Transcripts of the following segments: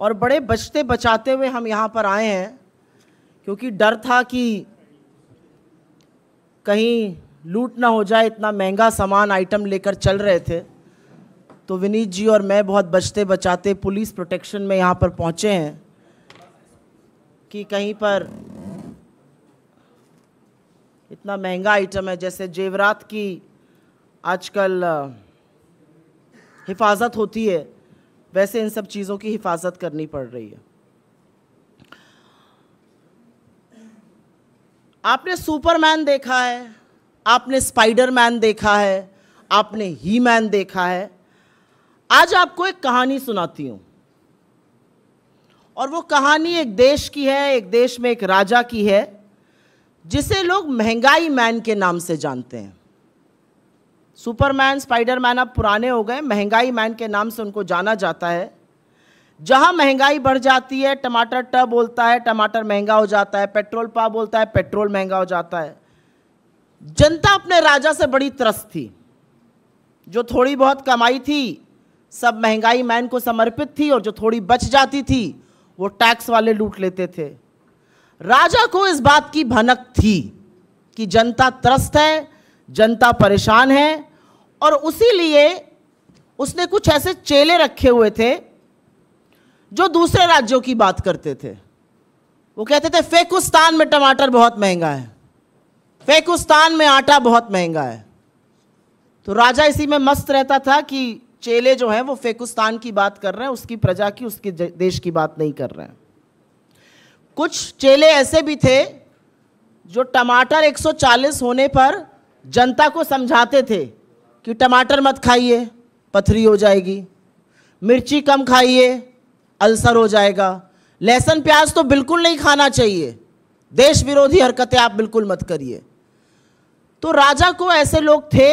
और बड़े बचते बचाते हुए हम यहाँ पर आए हैं क्योंकि डर था कि कहीं लूट ना हो जाए इतना महंगा सामान आइटम लेकर चल रहे थे तो विनीत जी और मैं बहुत बचते बचाते पुलिस प्रोटेक्शन में यहाँ पर पहुँचे हैं कि कहीं पर इतना महंगा आइटम है जैसे जेवरात की आजकल हिफाजत होती है वैसे इन सब चीज़ों की हिफाजत करनी पड़ रही है आपने सुपरमैन देखा है आपने स्पाइडरमैन देखा है आपने ही मैन देखा है आज आपको एक कहानी सुनाती हूँ और वो कहानी एक देश की है एक देश में एक राजा की है जिसे लोग महंगाई मैन के नाम से जानते हैं सुपरमैन स्पाइडरमैन अब पुराने हो गए महंगाई मैन के नाम से उनको जाना जाता है जहाँ महंगाई बढ़ जाती है टमाटर ट बोलता है टमाटर महंगा हो जाता है पेट्रोल पा बोलता है पेट्रोल महंगा हो जाता है जनता अपने राजा से बड़ी त्रस्त थी जो थोड़ी बहुत कमाई थी सब महंगाई मैन को समर्पित थी और जो थोड़ी बच जाती थी वो टैक्स वाले लूट लेते थे राजा को इस बात की भनक थी कि जनता त्रस्त है जनता परेशान है और उसी लिए उसने कुछ ऐसे चेले रखे हुए थे जो दूसरे राज्यों की बात करते थे वो कहते थे फेकुस्तान में टमाटर बहुत महंगा है फेकुस्तान में आटा बहुत महंगा है तो राजा इसी में मस्त रहता था कि चेले जो हैं वो फेकुस्तान की बात कर रहे हैं उसकी प्रजा की उसके देश की बात नहीं कर रहे हैं कुछ चेले ऐसे भी थे जो टमाटर 140 होने पर जनता को समझाते थे कि टमाटर मत खाइए पथरी हो जाएगी मिर्ची कम खाइए अल्सर हो जाएगा लहसुन प्याज तो बिल्कुल नहीं खाना चाहिए देश विरोधी हरकतें आप बिल्कुल मत करिए तो राजा को ऐसे लोग थे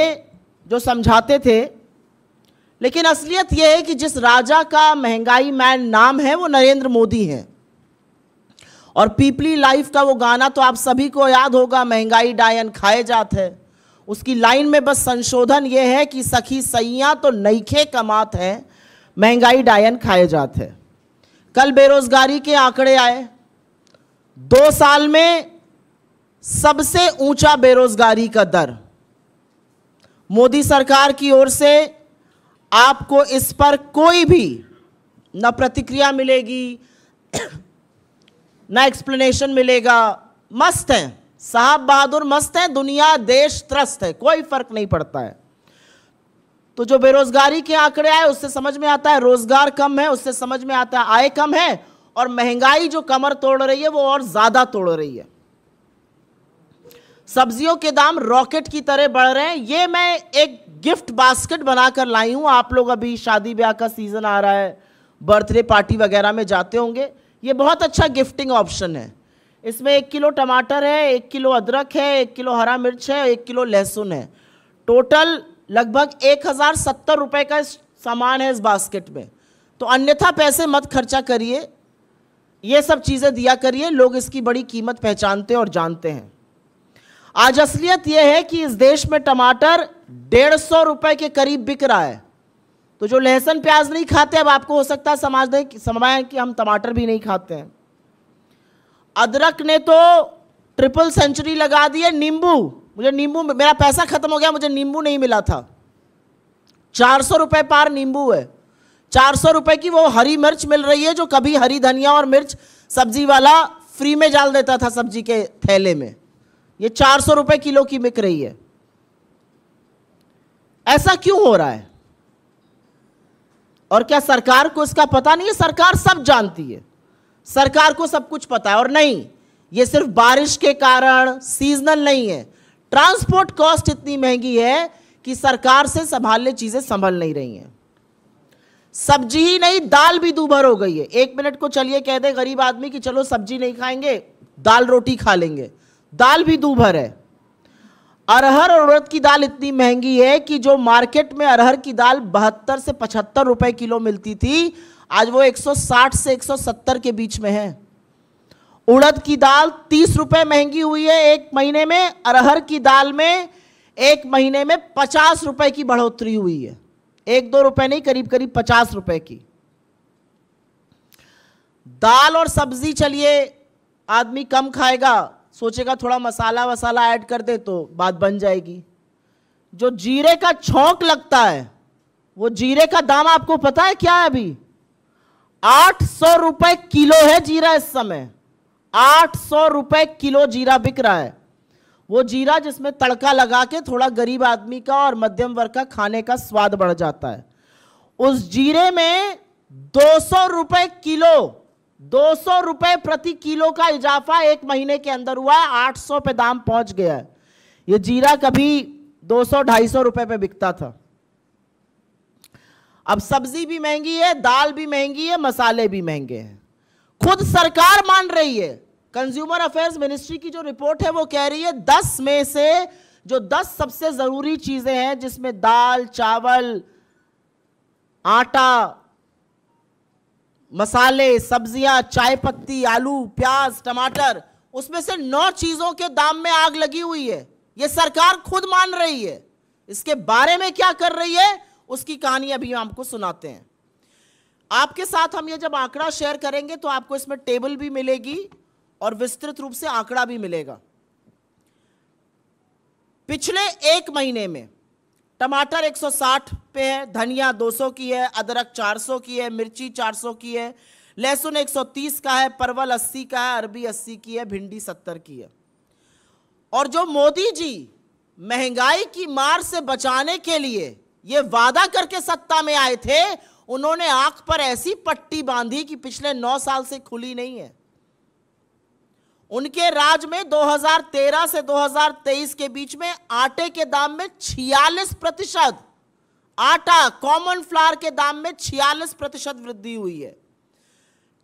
जो समझाते थे लेकिन असलियत यह है कि जिस राजा का महंगाई मैन नाम है वो नरेंद्र मोदी हैं और पीपली लाइफ का वो गाना तो आप सभी को याद होगा महंगाई डायन खाए जात है उसकी लाइन में बस संशोधन ये है कि सखी सैया तो नईखे कमात है महंगाई डायन खाए जाते हैं कल बेरोजगारी के आंकड़े आए दो साल में सबसे ऊंचा बेरोजगारी का दर मोदी सरकार की ओर से आपको इस पर कोई भी न प्रतिक्रिया मिलेगी न एक्सप्लेनेशन मिलेगा मस्त हैं साहब बहादुर मस्त हैं दुनिया देश त्रस्त है कोई फर्क नहीं पड़ता है तो जो बेरोजगारी के आंकड़े आए उससे समझ में आता है रोजगार कम है उससे समझ में आता है आय कम है और महंगाई जो कमर तोड़ रही है वो और ज्यादा तोड़ रही है सब्जियों के दाम रॉकेट की तरह बढ़ रहे हैं ये मैं एक गिफ्ट बास्केट बनाकर लाई हूं आप लोग अभी शादी ब्याह का सीजन आ रहा है बर्थडे पार्टी वगैरह में जाते होंगे ये बहुत अच्छा गिफ्टिंग ऑप्शन है इसमें एक किलो टमाटर है एक किलो अदरक है एक किलो हरा मिर्च है एक किलो लहसुन है टोटल लगभग एक हज़ार सत्तर रुपये का सामान है इस बास्केट में तो अन्यथा पैसे मत खर्चा करिए ये सब चीज़ें दिया करिए लोग इसकी बड़ी कीमत पहचानते और जानते हैं आज असलियत यह है कि इस देश में टमाटर डेढ़ सौ रुपये के करीब बिक रहा है तो जो लहसुन प्याज नहीं खाते अब आपको हो सकता है समाज दें समझाएं कि हम टमाटर भी नहीं खाते हैं अदरक ने तो ट्रिपल सेंचुरी लगा दी है नींबू मुझे नींबू मेरा पैसा खत्म हो गया मुझे नींबू नहीं मिला था चार सौ रुपये पार नींबू है चार सौ रुपये की वो हरी मिर्च मिल रही है जो कभी हरी धनिया और मिर्च सब्जी वाला फ्री में डाल देता था सब्जी के थैले में ये चार सौ रुपये किलो की बिक रही है ऐसा क्यों हो रहा है और क्या सरकार को इसका पता नहीं है सरकार सब जानती है सरकार को सब कुछ पता है और नहीं ये सिर्फ बारिश के कारण सीजनल नहीं है ट्रांसपोर्ट कॉस्ट इतनी महंगी है कि सरकार से संभालने चीज़ें संभल नहीं रही हैं सब्जी ही नहीं दाल भी दूभर हो गई है एक मिनट को चलिए कह दे गरीब आदमी कि चलो सब्जी नहीं खाएंगे दाल रोटी खा लेंगे दाल भी दूभर है अरहर और उड़द की दाल इतनी महंगी है कि जो मार्केट में अरहर की दाल बहत्तर से पचहत्तर रुपए किलो मिलती थी आज वो 160 से 170 के बीच में है उड़द की दाल तीस रुपए महंगी हुई है एक महीने में अरहर की दाल में एक महीने में पचास रुपए की बढ़ोतरी हुई है एक दो रुपए नहीं करीब करीब पचास रुपए की दाल और सब्जी चलिए आदमी कम खाएगा सोचेगा थोड़ा मसाला वसाला ऐड कर दे तो बात बन जाएगी जो जीरे का छोंक लगता है वो जीरे का दाम आपको पता है क्या है अभी आठ सौ रुपए किलो है जीरा इस समय आठ सौ रुपए किलो जीरा बिक रहा है वो जीरा जिसमें तड़का लगा के थोड़ा गरीब आदमी का और मध्यम वर्ग का खाने का स्वाद बढ़ जाता है उस जीरे में दो सौ रुपए किलो दो सौ रुपए प्रति किलो का इजाफा एक महीने के अंदर हुआ है आठ सौ पे दाम पहुंच गया है ये जीरा कभी दो सौ ढाई सौ रुपए पे बिकता था अब सब्जी भी महंगी है दाल भी महंगी है मसाले भी महंगे हैं खुद सरकार मान रही है कंज्यूमर अफेयर्स मिनिस्ट्री की जो रिपोर्ट है वो कह रही है दस में से जो दस सबसे जरूरी चीजें हैं जिसमें दाल चावल आटा मसाले सब्जियां चाय पत्ती आलू प्याज टमाटर उसमें से नौ चीजों के दाम में आग लगी हुई है ये सरकार खुद मान रही है इसके बारे में क्या कर रही है उसकी कहानी अभी हम आपको सुनाते हैं आपके साथ हम ये जब आंकड़ा शेयर करेंगे तो आपको इसमें टेबल भी मिलेगी और विस्तृत रूप से आंकड़ा भी मिलेगा पिछले एक महीने में टमाटर 160 पे है धनिया 200 की है अदरक 400 की है मिर्ची 400 की है लहसुन 130 का है परवल 80 का है अरबी 80 की है भिंडी 70 की है और जो मोदी जी महंगाई की मार से बचाने के लिए ये वादा करके सत्ता में आए थे उन्होंने आंख पर ऐसी पट्टी बांधी कि पिछले नौ साल से खुली नहीं है उनके राज में 2013 से 2023 के बीच में आटे के दाम में 46 प्रतिशत आटा कॉमन फ्लावर के दाम में 46 प्रतिशत वृद्धि हुई है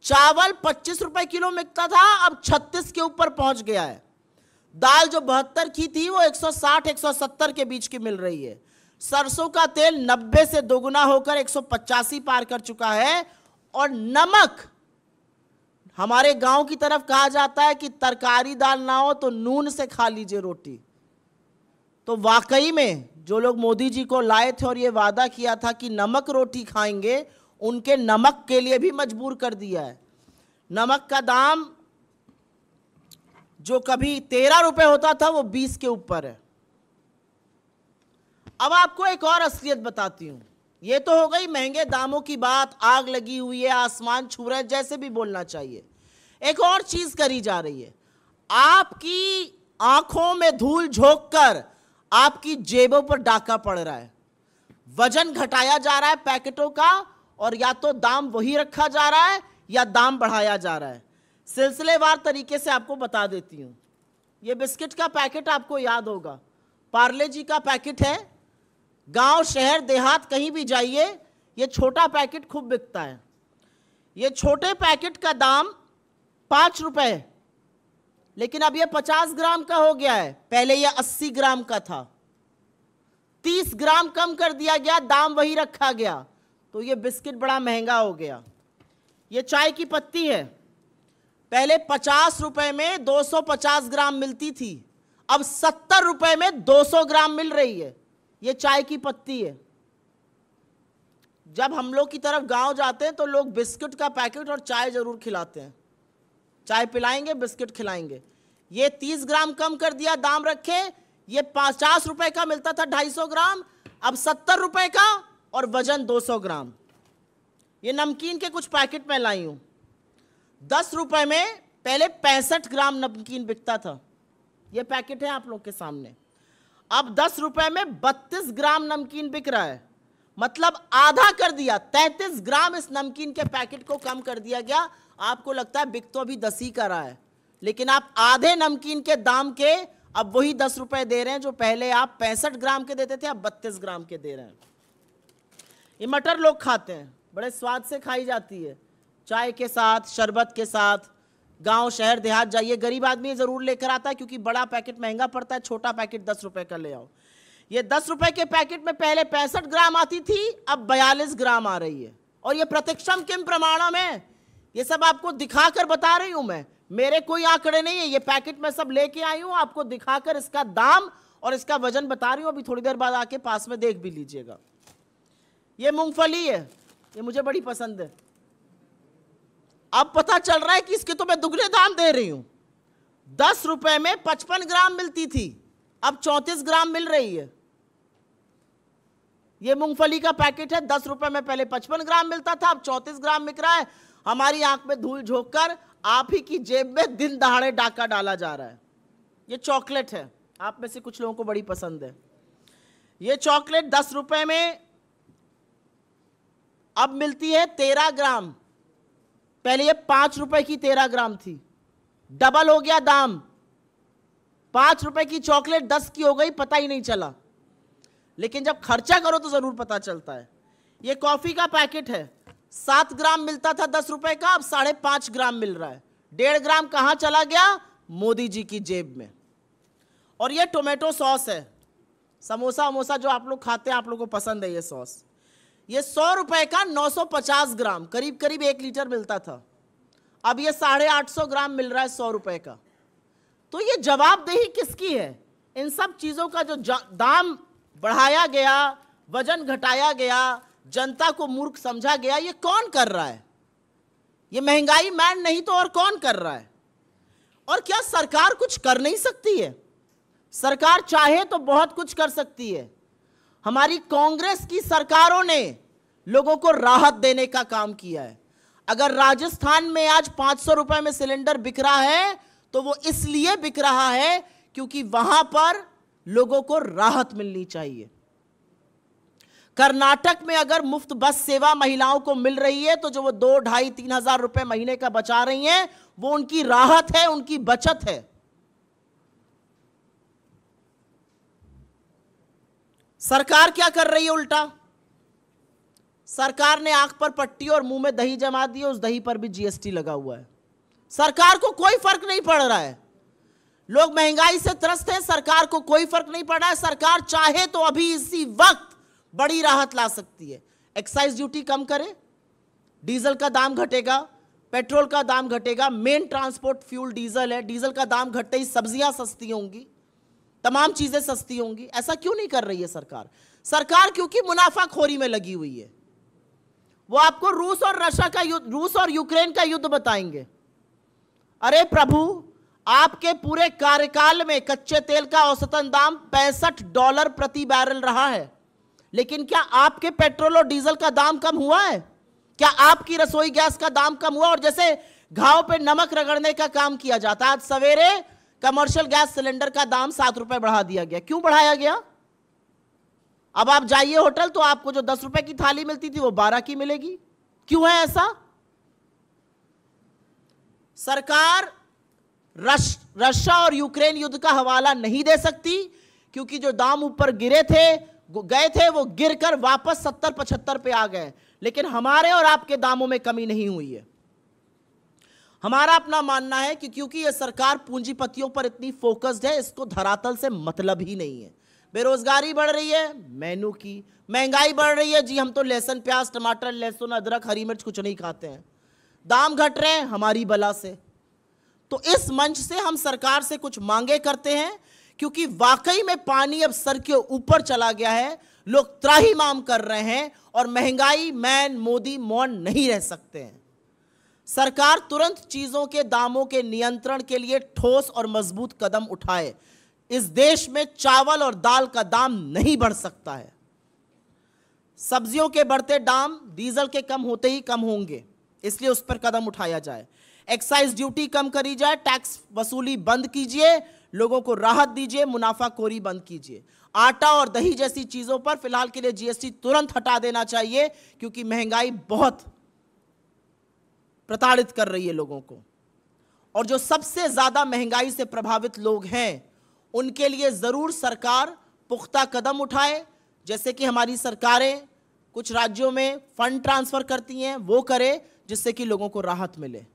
चावल 25 रुपए किलो मिकता था अब 36 के ऊपर पहुंच गया है दाल जो बहत्तर की थी वो 160 170 के बीच की मिल रही है सरसों का तेल 90 से दोगुना होकर एक पार कर चुका है और नमक हमारे गांव की तरफ कहा जाता है कि तरकारी दाल ना हो तो नून से खा लीजिए रोटी तो वाकई में जो लोग मोदी जी को लाए थे और ये वादा किया था कि नमक रोटी खाएंगे उनके नमक के लिए भी मजबूर कर दिया है नमक का दाम जो कभी तेरह रुपये होता था वो बीस के ऊपर है अब आपको एक और असलियत बताती हूँ ये तो हो गई महंगे दामों की बात आग लगी हुई है आसमान छू रहा है जैसे भी बोलना चाहिए एक और चीज़ करी जा रही है आपकी आंखों में धूल झोंक कर आपकी जेबों पर डाका पड़ रहा है वजन घटाया जा रहा है पैकेटों का और या तो दाम वही रखा जा रहा है या दाम बढ़ाया जा रहा है सिलसिलेवार तरीके से आपको बता देती हूँ ये बिस्किट का पैकेट आपको याद होगा पार्ले जी का पैकेट है गांव शहर देहात कहीं भी जाइए ये छोटा पैकेट खूब बिकता है ये छोटे पैकेट का दाम पाँच रुपये लेकिन अब ये पचास ग्राम का हो गया है पहले ये अस्सी ग्राम का था तीस ग्राम कम कर दिया गया दाम वही रखा गया तो ये बिस्किट बड़ा महंगा हो गया ये चाय की पत्ती है पहले पचास रुपये में दो सौ पचास ग्राम मिलती थी अब सत्तर रुपये में दो सौ ग्राम मिल रही है ये चाय की पत्ती है जब हम लोग की तरफ गांव जाते हैं तो लोग बिस्किट का पैकेट और चाय ज़रूर खिलाते हैं चाय पिलाएंगे बिस्किट खिलाएंगे ये तीस ग्राम कम कर दिया दाम रखे ये पचास रुपए का मिलता था ढाई सौ ग्राम अब सत्तर रुपए का और वजन दो सौ ग्राम ये नमकीन के कुछ पैकेट में लाई हूँ दस रुपए में पहले पैंसठ ग्राम नमकीन बिकता था ये पैकेट है आप लोग के सामने अब दस रुपए में बत्तीस ग्राम नमकीन बिक रहा है मतलब आधा कर दिया तैतीस ग्राम इस नमकीन के पैकेट को कम कर दिया गया आपको लगता है बिक तो अभी दस ही कर रहा है लेकिन आप आधे नमकीन के दाम के अब वही दस रुपए दे रहे हैं जो पहले आप पैंसठ ग्राम के देते थे अब बत्तीस ग्राम के दे रहे हैं ये मटर लोग खाते हैं बड़े स्वाद से खाई जाती है चाय के साथ शरबत के साथ गांव शहर देहात जाइए गरीब आदमी ज़रूर लेकर आता है क्योंकि बड़ा पैकेट महंगा पड़ता है छोटा पैकेट दस रुपये का ले आओ ये दस रुपए के पैकेट में पहले पैंसठ ग्राम आती थी अब बयालीस ग्राम आ रही है और ये प्रत्यक्षम किम प्रमाणम है ये सब आपको दिखा कर बता रही हूँ मैं मेरे कोई आंकड़े नहीं है ये पैकेट मैं सब लेके आई हूँ आपको दिखाकर इसका दाम और इसका वजन बता रही हूँ अभी थोड़ी देर बाद आके पास में देख भी लीजिएगा ये मूंगफली है ये मुझे बड़ी पसंद है अब पता चल रहा है कि इसके तो मैं दुगने दाम दे रही हूं दस रुपए में पचपन ग्राम मिलती थी अब चौंतीस ग्राम मिल रही है यह मूंगफली का पैकेट है दस रुपए में पहले पचपन ग्राम मिलता था अब चौंतीस ग्राम मिल रहा है हमारी आंख में धूल झोंक कर आप ही की जेब में दिन दहाड़े डाका डाला जा रहा है यह चॉकलेट है आप में से कुछ लोगों को बड़ी पसंद है यह चॉकलेट दस रुपए में अब मिलती है तेरह ग्राम पहले ये पांच रुपए की तेरह ग्राम थी डबल हो गया दाम पाँच रुपए की चॉकलेट दस की हो गई पता ही नहीं चला लेकिन जब खर्चा करो तो ज़रूर पता चलता है ये कॉफ़ी का पैकेट है सात ग्राम मिलता था दस रुपए का अब साढ़े पांच ग्राम मिल रहा है डेढ़ ग्राम कहाँ चला गया मोदी जी की जेब में और ये टोमेटो सॉस है समोसा वमोसा जो आप लोग खाते हैं आप लोग को पसंद है ये सॉस ये सौ रुपए का 950 ग्राम करीब करीब एक लीटर मिलता था अब ये साढ़े आठ सौ ग्राम मिल रहा है सौ रुपए का तो ये जवाबदेही किसकी है इन सब चीज़ों का जो दाम बढ़ाया गया वजन घटाया गया जनता को मूर्ख समझा गया ये कौन कर रहा है ये महंगाई मैन नहीं तो और कौन कर रहा है और क्या सरकार कुछ कर नहीं सकती है सरकार चाहे तो बहुत कुछ कर सकती है हमारी कांग्रेस की सरकारों ने लोगों को राहत देने का काम किया है अगर राजस्थान में आज पांच सौ रुपए में सिलेंडर बिक रहा है तो वो इसलिए बिक रहा है क्योंकि वहां पर लोगों को राहत मिलनी चाहिए कर्नाटक में अगर मुफ्त बस सेवा महिलाओं को मिल रही है तो जो वो दो ढाई तीन हजार रुपए महीने का बचा रही हैं वो उनकी राहत है उनकी बचत है सरकार क्या कर रही है उल्टा सरकार ने आंख पर पट्टी और मुंह में दही जमा दी उस दही पर भी जीएसटी लगा हुआ है सरकार को कोई फर्क नहीं पड़ रहा है लोग महंगाई से त्रस्त हैं सरकार को कोई फर्क नहीं पड़ रहा है सरकार चाहे तो अभी इसी वक्त बड़ी राहत ला सकती है एक्साइज ड्यूटी कम करे डीजल का दाम घटेगा पेट्रोल का दाम घटेगा मेन ट्रांसपोर्ट फ्यूल डीजल है डीजल का दाम घटते ही सब्जियां सस्ती होंगी तमाम चीज़ें सस्ती होंगी ऐसा क्यों नहीं कर रही है सरकार सरकार क्योंकि मुनाफाखोरी में लगी हुई है वो आपको रूस और रशिया का युद्ध रूस और यूक्रेन का युद्ध बताएंगे अरे प्रभु आपके पूरे कार्यकाल में कच्चे तेल का औसतन दाम पैंसठ डॉलर प्रति बैरल रहा है लेकिन क्या आपके पेट्रोल और डीजल का दाम कम हुआ है क्या आपकी रसोई गैस का दाम कम हुआ और जैसे घाव पे नमक रगड़ने का काम किया जाता है आज सवेरे कमर्शियल गैस सिलेंडर का दाम सात रुपए बढ़ा दिया गया क्यों बढ़ाया गया अब आप जाइए होटल तो आपको जो दस रुपए की थाली मिलती थी वो बारह की मिलेगी क्यों है ऐसा सरकार रशिया और यूक्रेन युद्ध का हवाला नहीं दे सकती क्योंकि जो दाम ऊपर गिरे थे गए थे वो गिरकर वापस सत्तर पचहत्तर पे आ गए लेकिन हमारे और आपके दामों में कमी नहीं हुई है हमारा अपना मानना है कि क्योंकि ये सरकार पूंजीपतियों पर इतनी फोकस्ड है इसको धरातल से मतलब ही नहीं है बेरोजगारी बढ़ रही है मेनू की महंगाई बढ़ रही है जी हम तो लहसुन प्याज टमाटर लहसुन अदरक हरी मिर्च कुछ नहीं खाते हैं दाम घट रहे हैं हमारी बला से तो इस मंच से हम सरकार से कुछ मांगे करते हैं क्योंकि वाकई में पानी अब सर के ऊपर चला गया है लोग त्राही माम कर रहे हैं और महंगाई मैन मोदी मौन नहीं रह सकते हैं सरकार तुरंत चीज़ों के दामों के नियंत्रण के लिए ठोस और मजबूत कदम उठाए इस देश में चावल और दाल का दाम नहीं बढ़ सकता है सब्जियों के बढ़ते दाम डीजल के कम होते ही कम होंगे इसलिए उस पर कदम उठाया जाए एक्साइज ड्यूटी कम करी जाए टैक्स वसूली बंद कीजिए लोगों को राहत दीजिए मुनाफाखोरी बंद कीजिए आटा और दही जैसी चीज़ों पर फिलहाल के लिए जीएसटी तुरंत हटा देना चाहिए क्योंकि महंगाई बहुत प्रताड़ित कर रही है लोगों को और जो सबसे ज़्यादा महंगाई से प्रभावित लोग हैं उनके लिए ज़रूर सरकार पुख्ता कदम उठाए जैसे कि हमारी सरकारें कुछ राज्यों में फ़ंड ट्रांसफ़र करती हैं वो करे जिससे कि लोगों को राहत मिले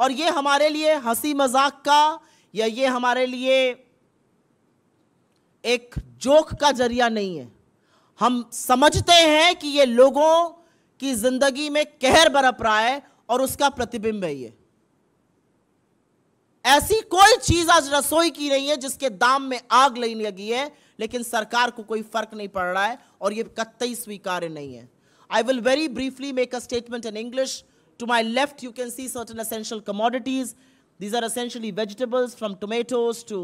और ये हमारे लिए हंसी मजाक का या ये हमारे लिए एक जोक का जरिया नहीं है हम समझते हैं कि ये लोगों की ज़िंदगी में कहर बरप रहा है और उसका प्रतिबिंब है ये ऐसी कोई चीज आज रसोई की नहीं है जिसके दाम में आग लगने लगी है लेकिन सरकार को कोई फर्क नहीं पड़ रहा है और ये कतई स्वीकार्य नहीं है I will very briefly make a statement in English to my left you can see certain essential commodities these are essentially vegetables from tomatoes to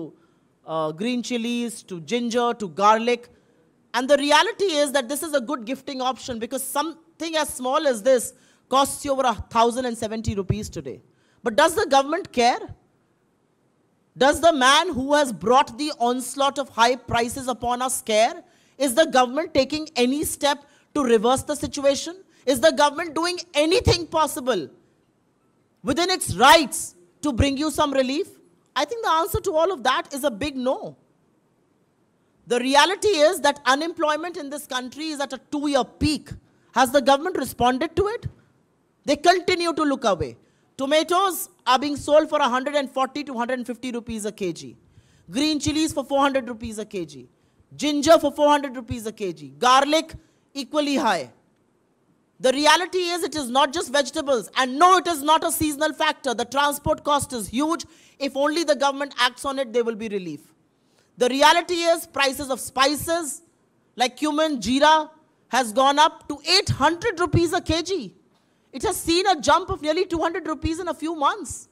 green chillies to ginger to garlic and the reality is that this is a good gifting option because something as small as this costs you over 1,070 rupees today. But does the government care? Does the man who has brought the onslaught of high prices upon us care? Is the government taking any step to reverse the situation? Is the government doing anything possible within its rights to bring you some relief? I think the answer to all of that is a big no. The reality is that unemployment in this country is at a two year peak. Has the government responded to it? They continue to look away. Tomatoes are being sold for 140 to 150 rupees a kg. Green chilies for 400 rupees a kg. Ginger for 400 rupees a kg. Garlic equally high. The reality is it is not just vegetables. And no, it is not a seasonal factor. The transport cost is huge. If only the government acts on it, there will be relief. The reality is prices of spices like cumin, jeera has gone up to 800 rupees a kg. It has seen a jump of nearly 200 rupees in a few months.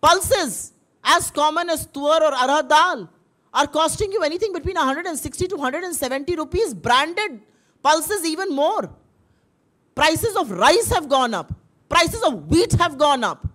Pulses, as common as tuar or arad dal, are costing you anything between 160 to 170 rupees. Branded pulses even more. Prices of rice have gone up. Prices of wheat have gone up.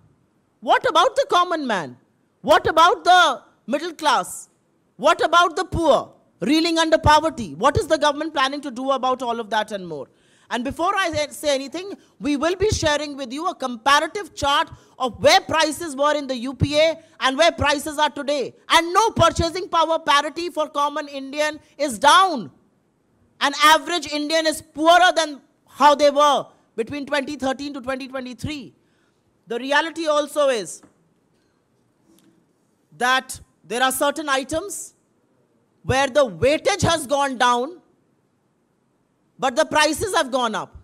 What about the common man? What about the middle class? What about the poor reeling under poverty? What is the government planning to do about all of that and more? And before I say anything, we will be sharing with you a comparative chart of where prices were in the UPA and where prices are today. And no purchasing power parity for common Indian is down. An average Indian is poorer than how they were between 2013 to 2023. The reality also is that there are certain items where the weightage has gone down but the prices have gone up.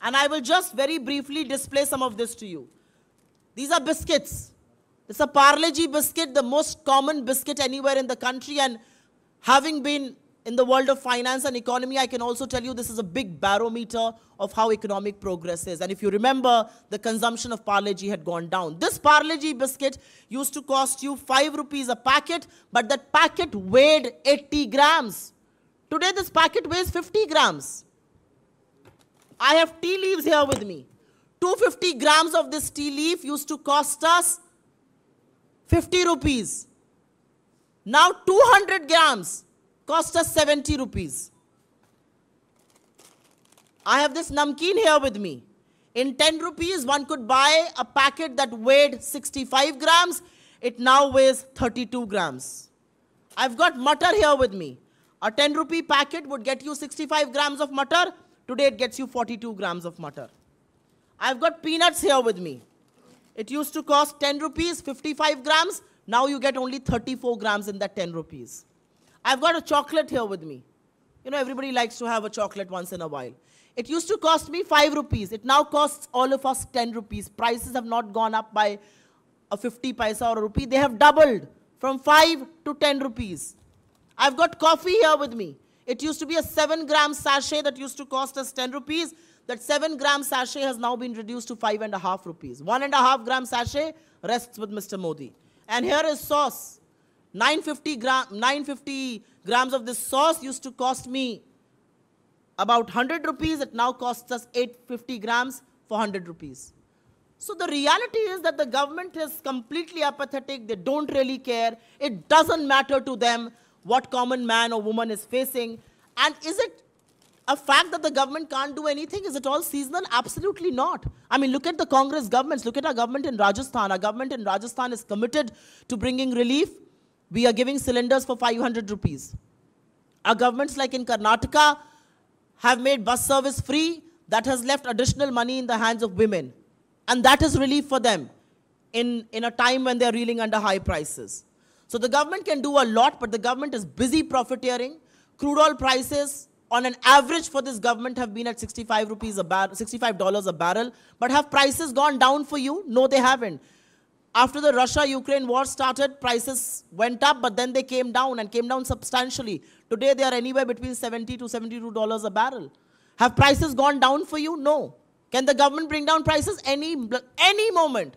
And I will just very briefly display some of this to you. These are biscuits. It's a Parleji biscuit, the most common biscuit anywhere in the country. And having been in the world of finance and economy, I can also tell you this is a big barometer of how economic progress is. And if you remember, the consumption of Parleji had gone down. This Parleji biscuit used to cost you 5 rupees a packet, but that packet weighed 80 grams. Today this packet weighs 50 grams. I have tea leaves here with me. 250 grams of this tea leaf used to cost us 50 rupees. Now 200 grams cost us 70 rupees. I have this namkeen here with me. In 10 rupees, one could buy a packet that weighed 65 grams. It now weighs 32 grams. I've got mutter here with me. A 10 rupee packet would get you 65 grams of mutter. Today it gets you 42 grams of mutter. I've got peanuts here with me. It used to cost 10 rupees, 55 grams. Now you get only 34 grams in that 10 rupees. I've got a chocolate here with me. You know, everybody likes to have a chocolate once in a while. It used to cost me 5 rupees. It now costs all of us 10 rupees. Prices have not gone up by a 50 paisa or a rupee. They have doubled from 5 to 10 rupees. I've got coffee here with me. It used to be a 7 gram sachet that used to cost us 10 rupees. That 7 gram sachet has now been reduced to 5.5 rupees. 1.5 gram sachet rests with Mr. Modi. And here is sauce. 950, gram, 950 grams of this sauce used to cost me about 100 rupees. It now costs us 850 grams for 100 rupees. So the reality is that the government is completely apathetic. They don't really care. It doesn't matter to them what common man or woman is facing. And is it a fact that the government can't do anything? Is it all seasonal? Absolutely not. I mean, look at the Congress governments. Look at our government in Rajasthan. Our government in Rajasthan is committed to bringing relief. We are giving cylinders for 500 rupees. Our governments like in Karnataka have made bus service free. That has left additional money in the hands of women. And that is relief for them in, in a time when they're reeling under high prices. So the government can do a lot, but the government is busy profiteering. Crude oil prices on an average for this government have been at 65 rupees a barrel, $65 a barrel. But have prices gone down for you? No, they haven't. After the Russia-Ukraine war started, prices went up, but then they came down and came down substantially. Today they are anywhere between 70 to $72 a barrel. Have prices gone down for you? No. Can the government bring down prices any, any moment?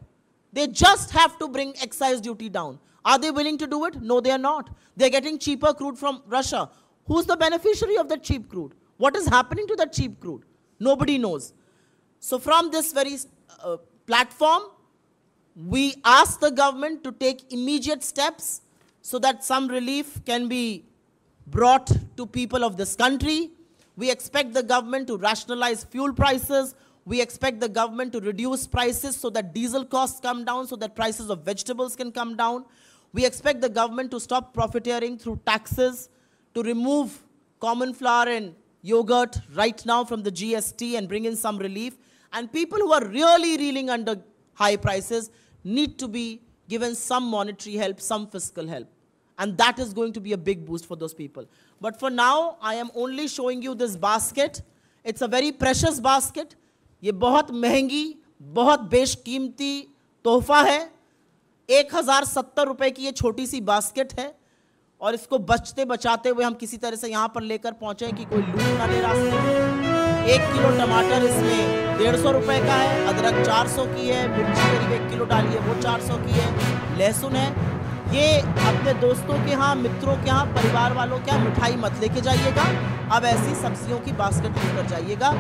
They just have to bring excise duty down. Are they willing to do it? No, they are not. They're getting cheaper crude from Russia. Who's the beneficiary of that cheap crude? What is happening to that cheap crude? Nobody knows. So from this very uh, platform, we ask the government to take immediate steps so that some relief can be brought to people of this country. We expect the government to rationalize fuel prices. We expect the government to reduce prices so that diesel costs come down, so that prices of vegetables can come down. We expect the government to stop profiteering through taxes, to remove common flour and yogurt right now from the GST and bring in some relief. And people who are really reeling under high prices need to be given some monetary help, some fiscal help. And that is going to be a big boost for those people. But for now, I am only showing you this basket. It's a very precious basket. ये बहुत महंगी बहुत बेशकीमती तोहफा है एक हज़ार सत्तर रुपए की ये छोटी सी बास्केट है और इसको बचते बचाते हुए हम किसी तरह से यहाँ पर लेकर पहुंचे कि कोई लूट ना ले रास्ते में एक किलो टमाटर इसमें डेढ़ सौ रुपए का है अदरक चार सौ की है मिर्ची करीब एक किलो डालिए वो चार सौ की है लहसुन है ये अपने दोस्तों के यहाँ मित्रों के यहाँ परिवार वालों के यहाँ मिठाई मत लेके जाइएगा अब ऐसी सब्जियों की बास्केट लेकर जाइएगा